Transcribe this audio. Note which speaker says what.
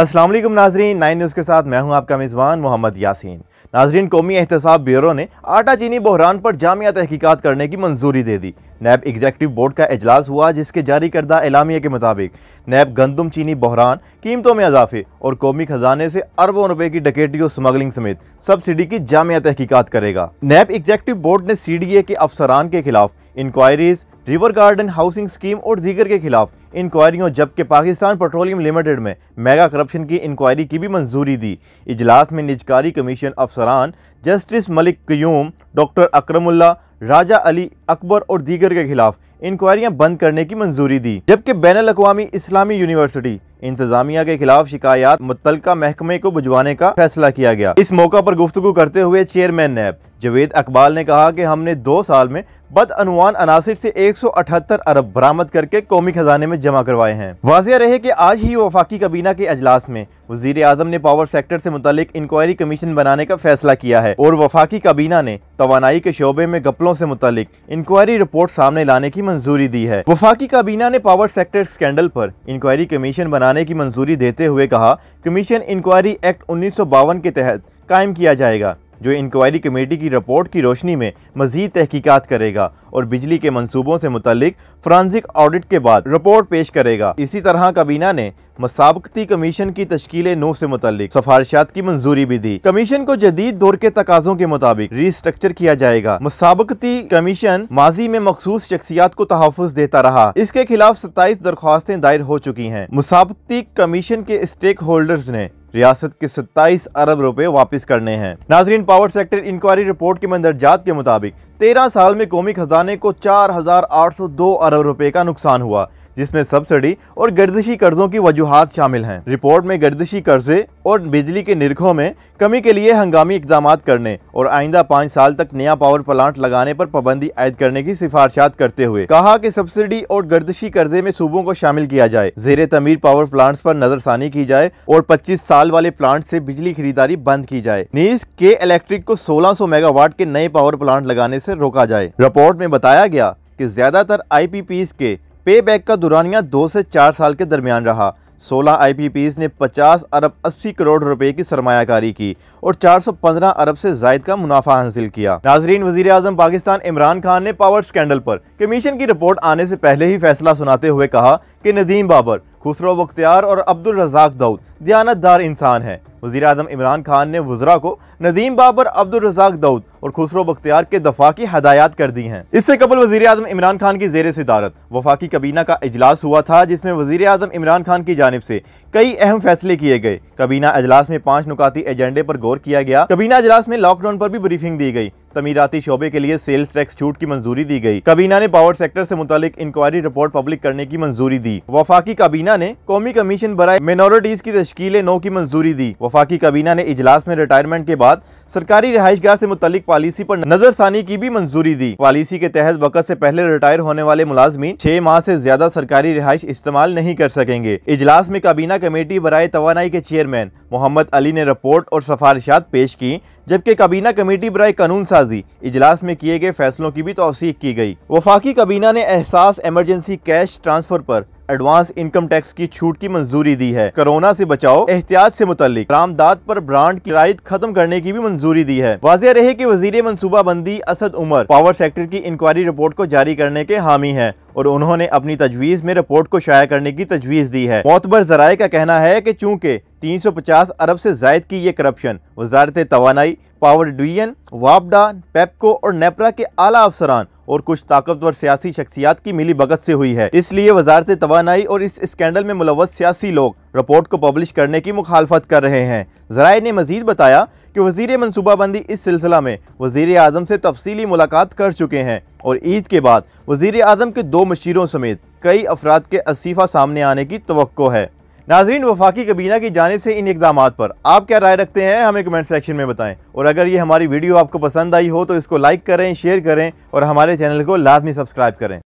Speaker 1: असलम नाजरीन nine news के साथ मैं हूं आपका मेज़बान मोहम्मद यासीन नाजरीन कौमी एहतसाब ब्यूरो ने आटा चीनी बहरान पर जामिया तहकीकत करने की मंजूरी दे दी नैब एग्जेक्टिव बोर्ड का अजलास हुआ जिसके जारी करदा एलामिया के मुताबिक नैब गंदम चीनी बहरान कीमतों में इजाफे और कौमी खजाने से अरबों रुपए की डकेटी और स्मगलिंग समेत सब्सिडी की जामिया तहकीकत करेगा नैब एग्जेक्टिव बोर्ड ने सी डी ए के अफसरान के खिलाफ inquiries river garden housing scheme और दीगर के खिलाफ इंक्वायरियों जबकि पाकिस्तान पेट्रोलियम लिमिटेड में मेगा करप्शन की इंक्वायरी की भी मंजूरी दी इजलास में निजकारी कमीशन अफसरान जस्टिस मलिक क्यूम डॉक्टर अक्रमुल्ला राजा अली अकबर और दीगर के खिलाफ इंक्वायरियाँ बंद करने की मंजूरी दी जबकि बैन अवी इस्लामी यूनिवर्सिटी इंतजामिया के खिलाफ शिकायत मुतलका महकमे को बुझवाने का फैसला किया गया इस मौका पर गुफ्तु करते हुए चेयरमैन नैब जवेद अकबाल ने कहा कि हमने दो साल में बदअनवान अनासर से 178 अरब बरामद करके कौमी खजाने में जमा करवाए हैं वाजिया रहे कि आज ही वफाकी कबीना के अजलास में वजीर आजम ने पावर सेक्टर से मुतलिक इंक्वायरी कमीशन बनाने का फैसला किया है और वफाकी काबीना ने तोानाई के शोबे में गपलों से मुतलिक इंक्वायरी रिपोर्ट सामने लाने की मंजूरी दी है वफाकी काबीना ने पावर सेक्टर स्कैंडल पर इंक्वायरी कमीशन बनाने की मंजूरी देते हुए कहा कमीशन इंक्वायरी एक्ट उन्नीस सौ बावन के तहत कायम किया जाएगा जो इंक्वायरी कमेटी की रिपोर्ट की रोशनी में मजीद तहकीकत करेगा और बिजली के मनसूबों से मुतलिक फ्रांसिक ऑडिट के बाद रिपोर्ट पेश करेगा इसी तरह काबीना ने मसाबकती कमीशन की तश्ल नू से मुतलिक सफारशात की मंजूरी भी दी कमीशन को जदीद दौर के तकाजों के मुताबिक रिस्ट्रक्चर किया जाएगा मसाबकती कमीशन माजी में मखसूस शख्सियात को तहफ़ देता रहा इसके खिलाफ सत्ताईस दरख्वास्तें दायर हो चुकी हैं मसाबकती कमीशन के स्टेक होल्डर्स ने रियासत के 27 अरब रुपए वापस करने हैं नाजरीन पावर सेक्टर इंक्वायरी रिपोर्ट के मंदरजात के मुताबिक तेरह साल में कौमी खजाने को 4,802 अरब रुपए का नुकसान हुआ जिसमें सब्सिडी और गर्दिशी कर्जों की वजूहत शामिल हैं रिपोर्ट में गर्दिशी कर्जे और बिजली के निरखों में कमी के लिए हंगामी इकदाम करने और आइंदा पाँच साल तक नया पावर प्लांट लगाने पर पाबंदी आयद करने की सिफारशात करते हुए कहा कि सब्सिडी और गर्दिशी कर्जे में सूबों को शामिल किया जाए जेर तमीर पावर प्लांट पर नजरसानी की जाए और पच्चीस साल वाले प्लांट ऐसी बिजली खरीदारी बंद की जाए नीज के इलेक्ट्रिक को सौ मेगावाट के नए पावर प्लांट लगाने ऐसी रोका जाए रिपोर्ट में बताया गया कि ज्यादातर आईपीपीस के पे बैक का दुरानिया दो से चार साल के दरमियान रहा 16 पी ने 50 अरब 80 करोड़ रुपए की सरमाकारी की और 415 अरब से जायद का मुनाफा हासिल किया नाजरीन वजी अजम पाकिस्तान इमरान खान ने पावर स्कैंडल पर कमीशन की रिपोर्ट आने से पहले ही फैसला सुनाते हुए कहा कि नदीम बाबर खुसरो बख्तियार और अब्दुल रजाक दाऊद दयानतदार इंसान हैं वजी अजम इमरान खान ने वजरा को नदीम बाबर अब्दुल रजाक दाऊद और खुसरो बख्तियार के दफा की हदायत कर दी हैं इससे कबल वजी अजम इमरान खान की जेर सदारत वफाकी कबीना का अजलास हुआ था जिसमें वजी अजम इमरान खान की जानब से कई अहम फैसले किए गए कबीना अजलास में पाँच नुकाती एजेंडे पर गौर किया गया कबीना अजलास में लॉकडाउन पर भी ब्रीफिंग दी गई तमीराती शोबे के लिए सेल्स टैक्स छूट की मंजूरी दी गई काबीना ने पावर सेक्टर से मुतालिक इंक्वायरी रिपोर्ट पब्लिक करने की मंजूरी दी वफाकी काबीना ने कौमी कमीशन बरए माइनॉरिटीज की तश्कील नौ की मंजूरी दी वफाकी काबीना ने इजलास में रिटायरमेंट के बाद सरकारी रहाइश से मुतलिक पॉलिसी पर नजरसानी की भी मंजूरी दी पॉलिसी के तहत वक़्त से पहले रिटायर होने वाले मुलाजमी छह माह से ज्यादा सरकारी रिहाइश इस्तेमाल नहीं कर सकेंगे इजलास में काबीना कमेटी बरए तोानाई के चेयरमैन मोहम्मद अली ने रिपोर्ट और सफारिशात पेश की जबकि काबीना कमेटी बरए कानून साज दी इजलास में किए गए फैसलों की भी तोसीक की गई वफाकी कबीना ने एहसास एमरजेंसी कैश ट्रांसफर पर एडवांस इनकम टैक्स की छूट की मंजूरी दी है कोरोना से बचाओ एहतियात से मुतलिक रामदाद पर ब्रांड की राइट खत्म करने की भी मंजूरी दी है वाजह रहे कि वजीर बंदी असद उमर पावर सेक्टर की इंक्वायरी रिपोर्ट को जारी करने के हामी हैं और उन्होंने अपनी तजवीज़ में रिपोर्ट को शाया करने की तजवीज़ दी है मोतबर जराए का कहना है कि चूँकि 350 अरब से जायद की ये करप्शन वजारत तोानाई पावर डिवीजन वापडा पेपको और नेपरा के आला अफसरान और कुछ ताकतवर सियासी शख्सियात की मिली भगत से हुई है इसलिए वजारत तोानाई और इस स्कैंडल में मुलव सियासी लोग रिपोर्ट को पब्लिश करने की मुखालफत कर रहे हैं जराए ने मजीद बताया कि वजीर मनसूबाबंदी इस सिलसिला में वजीर अजम से तफसली मुलाकात कर चुके हैं और ईद के बाद वजीर अजम के दो मशीरों समेत कई अफराद के इस्तीफ़ा सामने आने की तो है नाजरीन वफाकी कबीना की जानब से इन इकदाम पर आप क्या राय रखते हैं हमें कमेंट सेक्शन में बताएं और अगर ये हमारी वीडियो आपको पसंद आई हो तो इसको लाइक करें शेयर करें और हमारे चैनल को लाजमी सब्सक्राइब करें